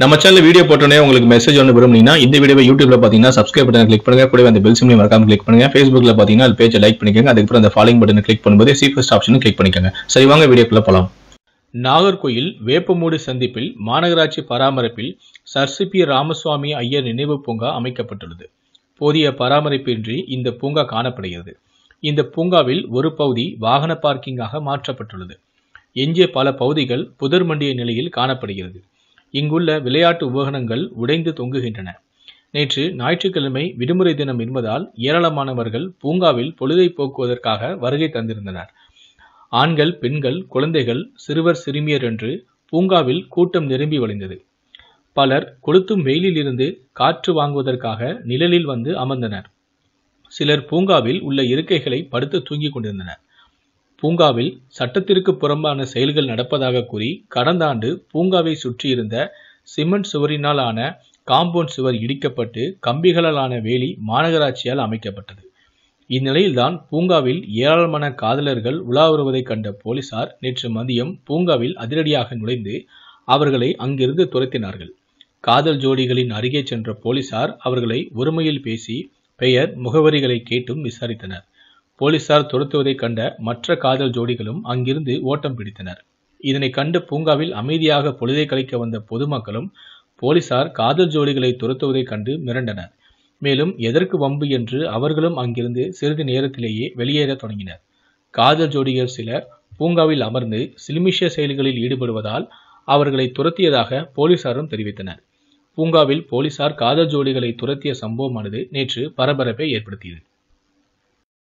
நம்ம channel video போட்டோன்னே உங்களுக்கு மெசேஜ் ஒன்று விரும்புனீங்கன்னா இந்த வீடியோ யூடியூப்ல பார்த்தீங்கன்னா சப்ஸ்கிரைப் பட்டன் கிளிக் பண்ணுங்க கூட அந்த பெல் சிம்லையும் மறக்காம கிளிக் பண்ணுங்க ஃபேஸ்புக்ல பார்த்தீங்கன்னா அது பேஜை லைக் பண்ணிக்கோங்க அதுக்கப்புறம் அந்த ஃபாலோ பட்டன் கிளிக் பண்ணும்போது சீஃபஸ்ட் ஆப்ஷன் கிளிக் பண்ணிக்கோங்க சரி வாங்க வீடியோக்குள்ள போகலாம் நாகர்கோயில் வேப்பமூடு சந்திப்பில் மாநகராட்சி பராமரிப்பில் சர்சி பி ராமசுவாமி ஐயர் நினைவு பூங்கா அமைக்கப்பட்டுள்ளது போதிய பராமரிப்பின்றி இந்த பூங்கா காணப்படுகிறது இந்த பூங்காவில் ஒரு பகுதி வாகன பார்க்கிங்காக மாற்றப்பட்டுள்ளது எஞ்சிய பல பகுதிகள் புதர் மண்டிய நிலையில் காணப்படுகிறது இங்குள்ள விளையாட்டு உபகரணங்கள் உடைந்து தொங்குகின்றன நேற்று ஞாயிற்றுக்கிழமை விடுமுறை தினம் என்பதால் ஏராளமானவர்கள் பூங்காவில் பொழுதை போக்குவதற்காக வருகை தந்திருந்தனர் ஆண்கள் பெண்கள் குழந்தைகள் சிறுவர் சிறுமியர் என்று பூங்காவில் கூட்டம் நிரம்பி வழிந்தது பலர் கொளுத்தும் வெயிலில் இருந்து காற்று வாங்குவதற்காக நிழலில் வந்து அமர்ந்தனர் சிலர் பூங்காவில் உள்ள இருக்கைகளை படுத்து தூங்கிக் கொண்டிருந்தனர் பூங்காவில் சட்டத்திற்கு புறம்பான செயல்கள் நடப்பதாக கூறி கடந்த ஆண்டு பூங்காவை சுற்றியிருந்த சிமெண்ட் சுவரினால் ஆன காம்பவுண்ட் சுவர் இடிக்கப்பட்டு கம்பிகளாலான வேலி மாநகராட்சியால் அமைக்கப்பட்டது இந்நிலையில்தான் பூங்காவில் ஏராளமான காதலர்கள் உலா வருவதைக் கண்ட போலீசார் நேற்று மதியம் பூங்காவில் அதிரடியாக நுழைந்து அவர்களை அங்கிருந்து துரத்தினார்கள் காதல் ஜோடிகளின் அருகே சென்ற போலீசார் அவர்களை ஒருமையில் பேசி பெயர் முகவரிகளை கேட்டும் விசாரித்தனர் போலீசார் துரத்துவதைக் கண்ட மற்ற காதல் ஜோடிகளும் அங்கிருந்து ஓட்டம் பிடித்தனர் இதனை கண்டு பூங்காவில் அமைதியாக பொழுதை கழிக்க வந்த பொதுமக்களும் போலீசார் காதல் ஜோடிகளை துரத்துவதைக் கண்டு மிரண்டனர் மேலும் எதற்கு வம்பு என்று அவர்களும் அங்கிருந்து சிறிது நேரத்திலேயே வெளியேற தொடங்கினர் காதல் ஜோடிகள் சிலர் பூங்காவில் அமர்ந்து சிலிமிஷ செயல்களில் ஈடுபடுவதால் அவர்களை துரத்தியதாக போலீசாரும் தெரிவித்தனர் பூங்காவில் போலீசார் காதல் ஜோடிகளை துரத்திய சம்பவமானது நேற்று பரபரப்பை ஏற்படுத்தியது